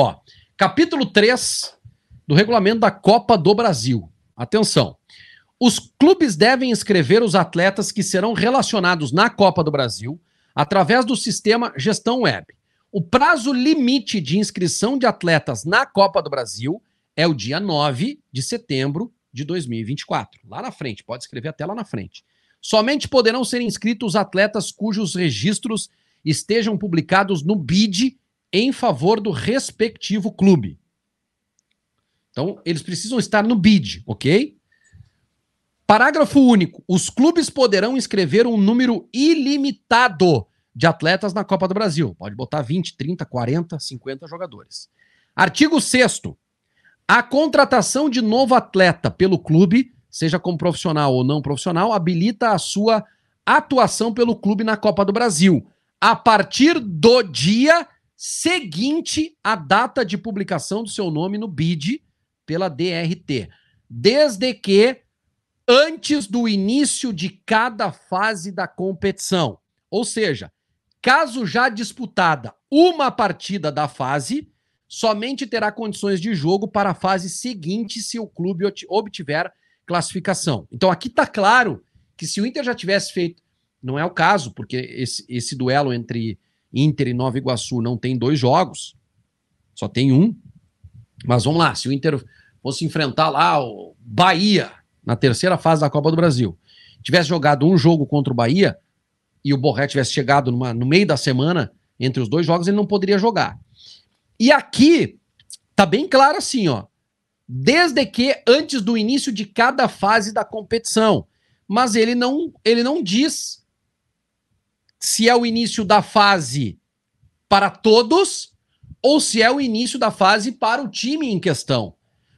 Ó, capítulo 3 do regulamento da Copa do Brasil. Atenção. Os clubes devem inscrever os atletas que serão relacionados na Copa do Brasil através do sistema Gestão Web. O prazo limite de inscrição de atletas na Copa do Brasil é o dia 9 de setembro de 2024. Lá na frente, pode escrever até lá na frente. Somente poderão ser inscritos atletas cujos registros estejam publicados no BID em favor do respectivo clube. Então, eles precisam estar no BID, ok? Parágrafo único. Os clubes poderão inscrever um número ilimitado de atletas na Copa do Brasil. Pode botar 20, 30, 40, 50 jogadores. Artigo 6 A contratação de novo atleta pelo clube, seja como profissional ou não profissional, habilita a sua atuação pelo clube na Copa do Brasil, a partir do dia seguinte à data de publicação do seu nome no BID pela DRT, desde que antes do início de cada fase da competição. Ou seja, caso já disputada uma partida da fase, somente terá condições de jogo para a fase seguinte se o clube obtiver classificação. Então aqui está claro que se o Inter já tivesse feito, não é o caso, porque esse, esse duelo entre Inter e Nova Iguaçu não tem dois jogos, só tem um. Mas vamos lá, se o Inter fosse enfrentar lá o Bahia na terceira fase da Copa do Brasil, tivesse jogado um jogo contra o Bahia e o Borré tivesse chegado numa, no meio da semana entre os dois jogos, ele não poderia jogar. E aqui tá bem claro assim, ó. Desde que antes do início de cada fase da competição. Mas ele não, ele não diz se é o início da fase para todos ou se é o início da fase para o time em questão.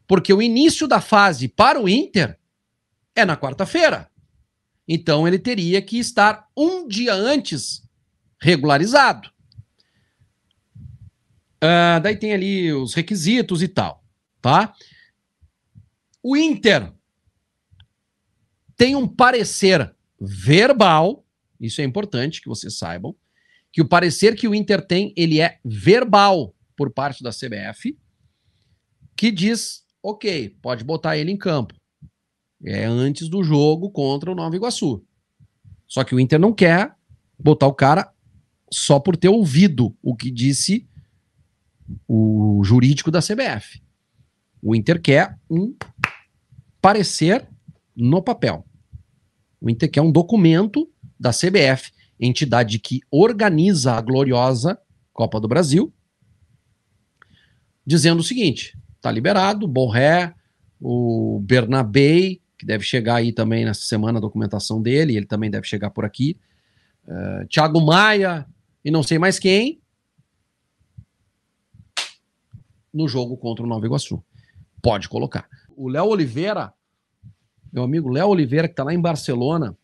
Porque o início da fase para o Inter é na quarta-feira. Então ele teria que estar um dia antes regularizado. Uh, daí tem ali os requisitos e tal, tá? O Inter tem um parecer verbal isso é importante que vocês saibam. Que o parecer que o Inter tem, ele é verbal por parte da CBF, que diz, ok, pode botar ele em campo. É antes do jogo contra o Nova Iguaçu. Só que o Inter não quer botar o cara só por ter ouvido o que disse o jurídico da CBF. O Inter quer um parecer no papel. O Inter quer um documento da CBF, entidade que organiza a gloriosa Copa do Brasil, dizendo o seguinte: tá liberado, Borré, o Bernabei, que deve chegar aí também nessa semana a documentação dele, ele também deve chegar por aqui, uh, Thiago Maia e não sei mais quem, no jogo contra o Nova Iguaçu. Pode colocar. O Léo Oliveira, meu amigo Léo Oliveira, que está lá em Barcelona,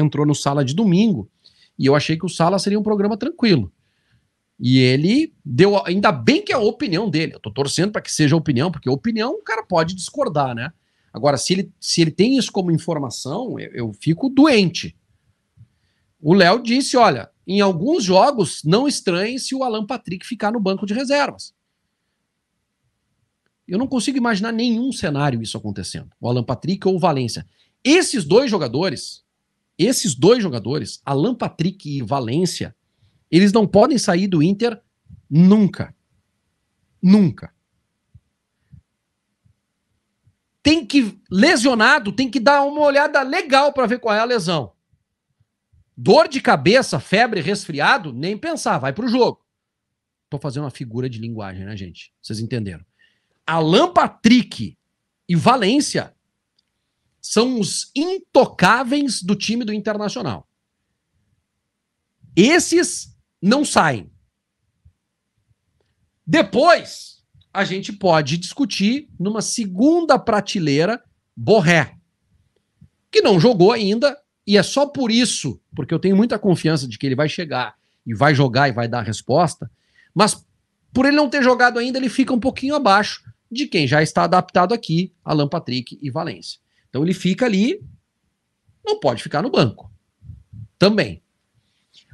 entrou no Sala de domingo, e eu achei que o Sala seria um programa tranquilo. E ele deu, ainda bem que é a opinião dele, eu tô torcendo para que seja a opinião, porque opinião o cara pode discordar, né? Agora, se ele, se ele tem isso como informação, eu, eu fico doente. O Léo disse: olha, em alguns jogos, não estranhe se o Alan Patrick ficar no banco de reservas. Eu não consigo imaginar nenhum cenário isso acontecendo. O Alan Patrick ou o Valência. Esses dois jogadores esses dois jogadores, Alan Patrick e Valência, eles não podem sair do Inter nunca. Nunca. Tem que lesionado, tem que dar uma olhada legal para ver qual é a lesão. Dor de cabeça, febre, resfriado, nem pensar, vai pro jogo. Tô fazendo uma figura de linguagem, né, gente? Vocês entenderam? Alan Patrick e Valência são os intocáveis do time do Internacional. Esses não saem. Depois, a gente pode discutir numa segunda prateleira Borré, que não jogou ainda, e é só por isso, porque eu tenho muita confiança de que ele vai chegar e vai jogar e vai dar a resposta, mas por ele não ter jogado ainda, ele fica um pouquinho abaixo de quem já está adaptado aqui, Alan Patrick e Valência. Então ele fica ali, não pode ficar no banco. Também.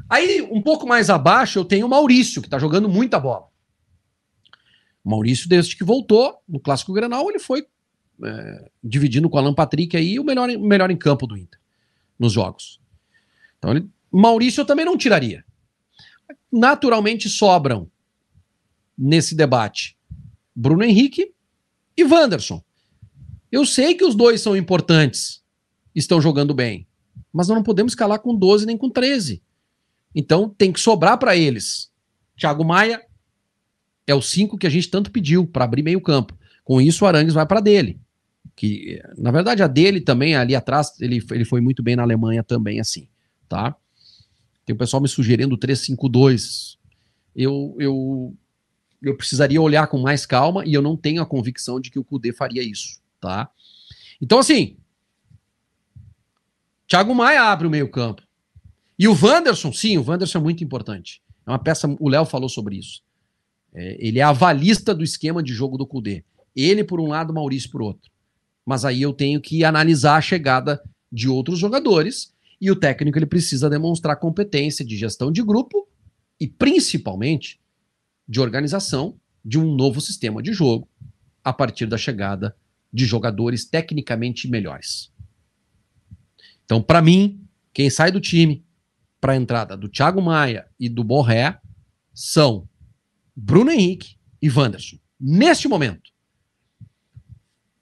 Aí, um pouco mais abaixo, eu tenho o Maurício, que está jogando muita bola. O Maurício, desde que voltou no Clássico Granal, ele foi é, dividindo com o Alan Patrick aí o melhor, melhor em campo do Inter nos jogos. Então, ele, Maurício eu também não tiraria. Naturalmente sobram nesse debate Bruno Henrique e Wanderson. Eu sei que os dois são importantes, estão jogando bem, mas nós não podemos calar com 12 nem com 13. Então tem que sobrar para eles. Thiago Maia é o 5 que a gente tanto pediu para abrir meio campo. Com isso o Arangues vai para dele. Que na verdade a dele também ali atrás, ele, ele foi muito bem na Alemanha também assim, tá? Tem o pessoal me sugerindo 3-5-2. Eu eu eu precisaria olhar com mais calma e eu não tenho a convicção de que o Cudê faria isso tá? Então, assim, Thiago Maia abre o meio-campo. E o Wanderson, sim, o Wanderson é muito importante. É uma peça, o Léo falou sobre isso. É, ele é avalista do esquema de jogo do Cudê. Ele por um lado, Maurício por outro. Mas aí eu tenho que analisar a chegada de outros jogadores e o técnico ele precisa demonstrar competência de gestão de grupo e principalmente de organização de um novo sistema de jogo a partir da chegada de jogadores tecnicamente melhores. Então, para mim, quem sai do time para a entrada do Thiago Maia e do Borré são Bruno Henrique e Wanderson. Neste momento,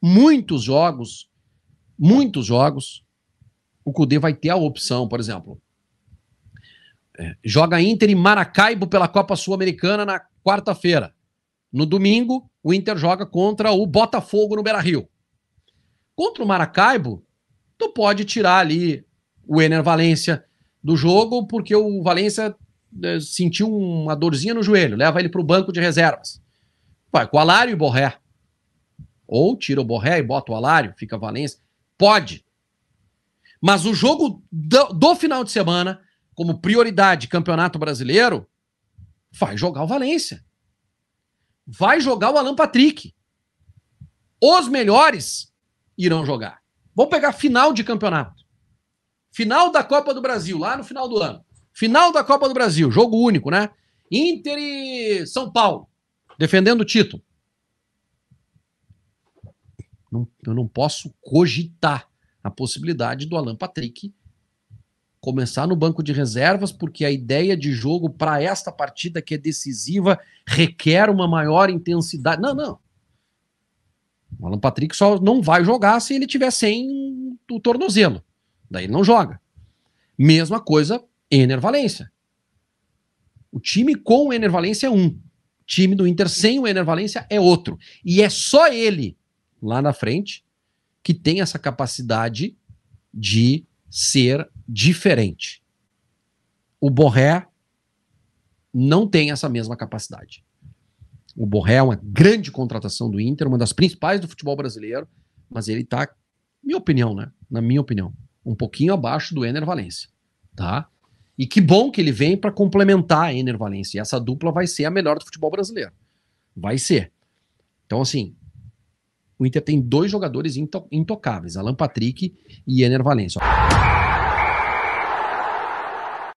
muitos jogos, muitos jogos, o Cudê vai ter a opção, por exemplo, é, joga Inter e Maracaibo pela Copa Sul-Americana na quarta-feira. No domingo, o Inter joga contra o Botafogo no Beira-Rio. Contra o Maracaibo, tu pode tirar ali o Ener Valência do jogo, porque o Valência eh, sentiu uma dorzinha no joelho, leva ele para o banco de reservas. Vai com o Alário e Borré. Ou tira o Borré e bota o Alário, fica Valência. Pode. Mas o jogo do, do final de semana, como prioridade Campeonato Brasileiro, vai jogar o Valência vai jogar o Alan Patrick. Os melhores irão jogar. Vamos pegar final de campeonato. Final da Copa do Brasil, lá no final do ano. Final da Copa do Brasil, jogo único, né? Inter e São Paulo, defendendo o título. Não, eu não posso cogitar a possibilidade do Alan Patrick começar no banco de reservas, porque a ideia de jogo para esta partida que é decisiva requer uma maior intensidade. Não, não. O Alan Patrick só não vai jogar se ele tiver sem o tornozelo. Daí ele não joga. Mesma coisa Ener Valência. O time com o Ener Valência é um. O time do Inter sem o Ener Valência é outro. E é só ele, lá na frente, que tem essa capacidade de ser diferente. O Borré não tem essa mesma capacidade. O Borré é uma grande contratação do Inter, uma das principais do futebol brasileiro, mas ele está, minha opinião, né? Na minha opinião, um pouquinho abaixo do Ener Valência, tá? E que bom que ele vem para complementar a Ener Valência. E essa dupla vai ser a melhor do futebol brasileiro. Vai ser. Então, assim, o Inter tem dois jogadores intocáveis, Alan Patrick e Ener Valência.